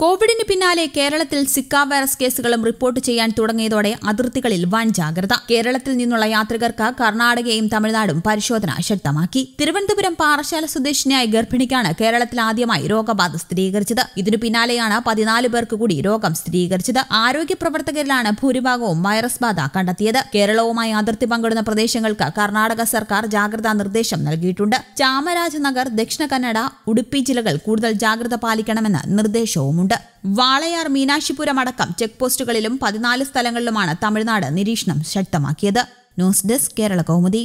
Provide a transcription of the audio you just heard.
കോവിഡിന് പിന്നാലെ കേരളത്തിൽ സിക്ക വൈറസ് കേസുകളും റിപ്പോർട്ട് ചെയ്യാൻ തുടങ്ങിയതോടെ അതിർത്തികളിൽ വൻ ജാഗ്രത കേരളത്തിൽ നിന്നുള്ള യാത്രികർക്ക് കർണാടകയും തമിഴ്നാടും പരിശോധന ശക്തമാക്കി തിരുവനന്തപുരം പാറശാല സ്വദേശിനിയായ ഗർഭിണിക്കാണ് കേരളത്തിൽ ആദ്യമായി രോഗബാധ സ്ഥിരീകരിച്ചത് ഇതിനു പിന്നാലെയാണ് പതിനാല് പേർക്ക് കൂടി രോഗം സ്ഥിരീകരിച്ചത് ആരോഗ്യ പ്രവർത്തകരിലാണ് ഭൂരിഭാഗവും വൈറസ് ബാധ കണ്ടെത്തിയത് കേരളവുമായി അതിർത്തി പങ്കിടുന്ന പ്രദേശങ്ങൾക്ക് കർണാടക സർക്കാർ ജാഗ്രതാ നിർദ്ദേശം നൽകിയിട്ടുണ്ട് ചാമരാജനഗർ ദക്ഷിണ കന്നഡ ഉടുപ്പി ജില്ലകൾ കൂടുതൽ ജാഗ്രത പാലിക്കണമെന്ന് നിർദ്ദേശവുമുണ്ട് ഉണ്ട് വാളയാർ മീനാക്ഷിപുരം അടക്കം ചെക്ക് പോസ്റ്റുകളിലും പതിനാല് സ്ഥലങ്ങളിലുമാണ് തമിഴ്നാട് നിരീക്ഷണം ശക്തമാക്കിയത് ന്യൂസ് ഡെസ്ക് കേരള കൗമുദി